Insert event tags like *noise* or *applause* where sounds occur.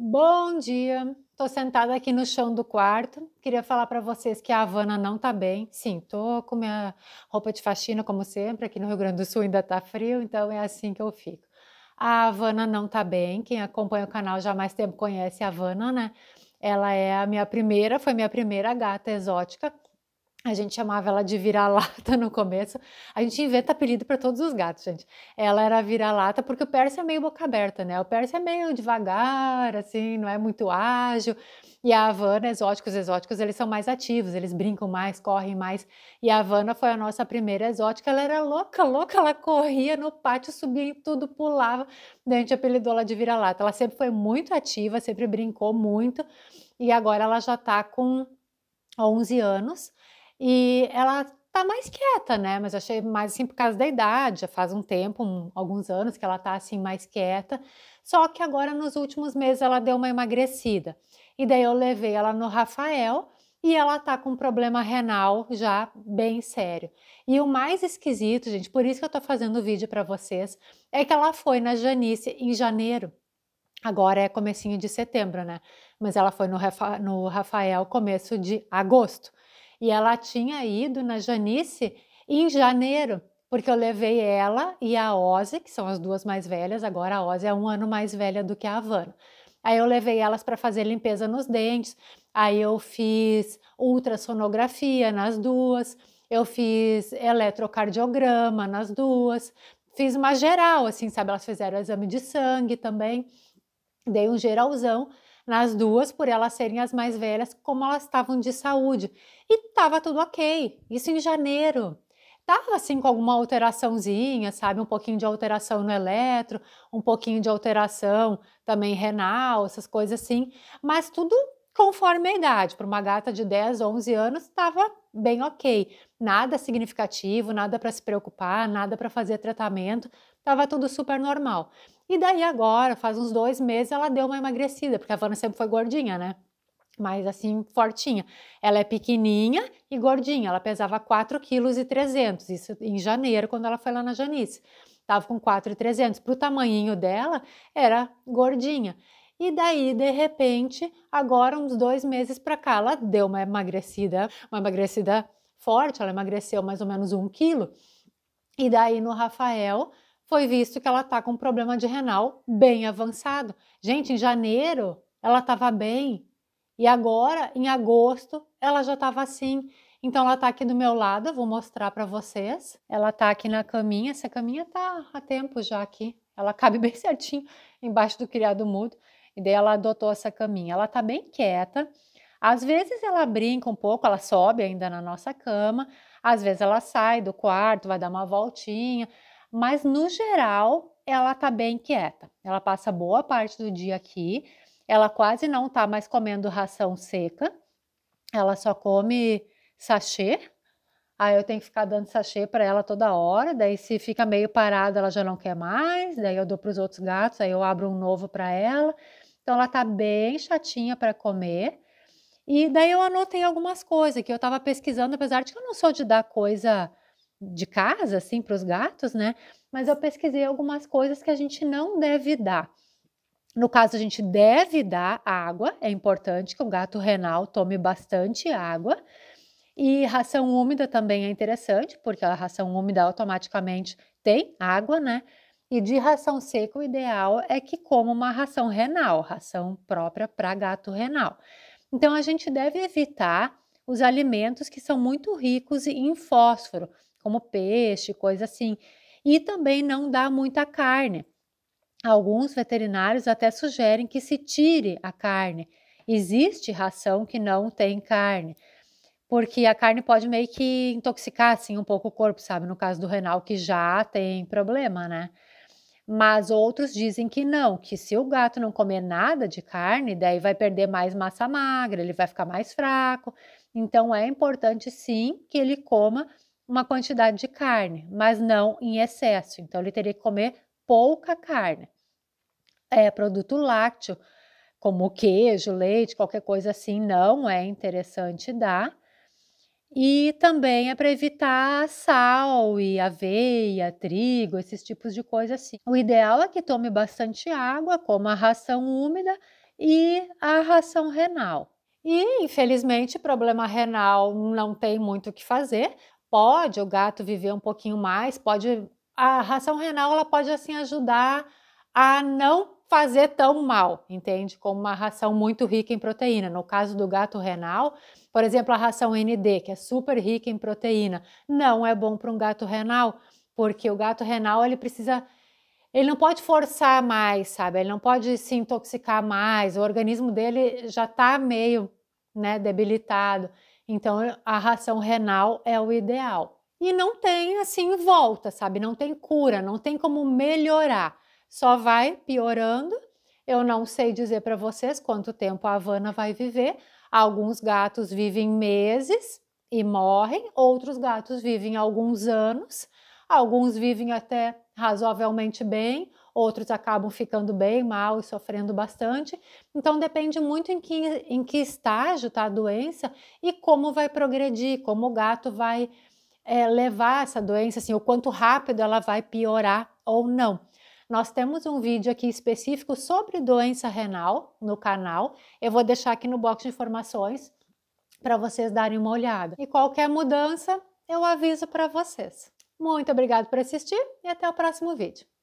Bom dia. Tô sentada aqui no chão do quarto. Queria falar para vocês que a Havana não tá bem. Sim, tô com minha roupa de faxina como sempre, aqui no Rio Grande do Sul ainda tá frio, então é assim que eu fico. A Havana não tá bem. Quem acompanha o canal já há mais tempo conhece a Havana, né? Ela é a minha primeira, foi minha primeira gata exótica. A gente chamava ela de vira-lata no começo. A gente inventa apelido para todos os gatos, gente. Ela era vira-lata porque o Percy é meio boca aberta, né? O Percy é meio devagar, assim, não é muito ágil. E a Havana, exóticos, exóticos, eles são mais ativos, eles brincam mais, correm mais. E a Havana foi a nossa primeira exótica. Ela era louca, louca. Ela corria no pátio, subia em tudo, pulava. Daí a gente apelidou ela de vira-lata. Ela sempre foi muito ativa, sempre brincou muito. E agora ela já tá com 11 anos e ela tá mais quieta, né? Mas achei mais assim por causa da idade, já faz um tempo, um, alguns anos que ela tá assim mais quieta. Só que agora nos últimos meses ela deu uma emagrecida. E daí eu levei ela no Rafael e ela tá com um problema renal já bem sério. E o mais esquisito, gente, por isso que eu tô fazendo o vídeo para vocês, é que ela foi na Janice em janeiro. Agora é comecinho de setembro, né? Mas ela foi no, Rafa, no Rafael começo de agosto. E ela tinha ido na Janice em janeiro, porque eu levei ela e a Ozzy, que são as duas mais velhas, agora a Ozzy é um ano mais velha do que a Havana. Aí eu levei elas para fazer limpeza nos dentes, aí eu fiz ultrassonografia nas duas, eu fiz eletrocardiograma nas duas, fiz uma geral, assim, sabe? Elas fizeram exame de sangue também, dei um geralzão nas duas, por elas serem as mais velhas, como elas estavam de saúde. E estava tudo ok, isso em janeiro. Estava assim com alguma alteraçãozinha, sabe? Um pouquinho de alteração no eletro, um pouquinho de alteração também renal, essas coisas assim, mas tudo conforme a idade. Para uma gata de 10, 11 anos, estava bem ok. Nada significativo, nada para se preocupar, nada para fazer tratamento, estava tudo super normal. E daí agora, faz uns dois meses, ela deu uma emagrecida, porque a Vana sempre foi gordinha, né? Mas assim, fortinha. Ela é pequenininha e gordinha. Ela pesava 4,3 kg, isso em janeiro, quando ela foi lá na Janice. Tava com 4,300. Para o tamanhinho dela, era gordinha. E daí, de repente, agora uns dois meses para cá, ela deu uma emagrecida, uma emagrecida forte. Ela emagreceu mais ou menos um quilo. E daí no Rafael, foi visto que ela está com um problema de renal bem avançado. Gente, em janeiro ela estava bem e agora, em agosto, ela já estava assim. Então ela está aqui do meu lado, eu vou mostrar para vocês. Ela está aqui na caminha, essa caminha está há tempo já aqui. Ela cabe *laughs* bem certinho embaixo do criado mudo. E daí ela adotou essa caminha. Ela está bem quieta. Às vezes ela brinca um pouco, ela sobe ainda na nossa cama. Às vezes ela sai do quarto, vai dar uma voltinha mas no geral ela tá bem quieta. Ela passa boa parte do dia aqui, ela quase não tá mais comendo ração seca, ela só come sachê. Aí eu tenho que ficar dando sachê para ela toda hora, daí se fica meio parada, ela já não quer mais, daí eu dou para os outros gatos, aí eu abro um novo para ela. Então ela tá bem chatinha para comer. E daí eu anotei algumas coisas que eu estava pesquisando, apesar de que eu não sou de dar coisa de casa, assim, para os gatos, né? Mas eu pesquisei algumas coisas que a gente não deve dar. No caso, a gente deve dar água, é importante que o gato renal tome bastante água. E ração úmida também é interessante, porque a ração úmida automaticamente tem água, né? E de ração seca, o ideal é que coma uma ração renal, ração própria para gato renal. Então, a gente deve evitar os alimentos que são muito ricos em fósforo, como peixe, coisa assim. E também não dá muita carne. Alguns veterinários até sugerem que se tire a carne. Existe ração que não tem carne, porque a carne pode meio que intoxicar assim um pouco o corpo, sabe? No caso do renal que já tem problema, né? Mas outros dizem que não, que se o gato não comer nada de carne, daí vai perder mais massa magra, ele vai ficar mais fraco. Então é importante sim que ele coma uma quantidade de carne, mas não em excesso. Então, ele teria que comer pouca carne. É, produto lácteo, como queijo, leite, qualquer coisa assim, não é interessante dar. E também é para evitar sal e aveia, trigo, esses tipos de coisa assim. O ideal é que tome bastante água, coma a ração úmida e a ração renal. E, infelizmente, problema renal não tem muito o que fazer, Pode o gato viver um pouquinho mais, pode a ração renal ela pode assim ajudar a não fazer tão mal, entende? Como uma ração muito rica em proteína. No caso do gato renal, por exemplo, a ração ND, que é super rica em proteína, não é bom para um gato renal, porque o gato renal ele precisa ele não pode forçar mais, sabe? Ele não pode se intoxicar mais. O organismo dele já está meio, né, debilitado. Então a ração renal é o ideal. E não tem assim volta, sabe? Não tem cura, não tem como melhorar. Só vai piorando. Eu não sei dizer para vocês quanto tempo a Havana vai viver. Alguns gatos vivem meses e morrem, outros gatos vivem alguns anos, alguns vivem até razoavelmente bem, outros acabam ficando bem mal e sofrendo bastante. Então depende muito em que, em que estágio está a doença e como vai progredir, como o gato vai é, levar essa doença, assim, o quanto rápido ela vai piorar ou não. Nós temos um vídeo aqui específico sobre doença renal no canal. Eu vou deixar aqui no box de informações para vocês darem uma olhada. E qualquer mudança, eu aviso para vocês. Muito obrigado por assistir e até o próximo vídeo.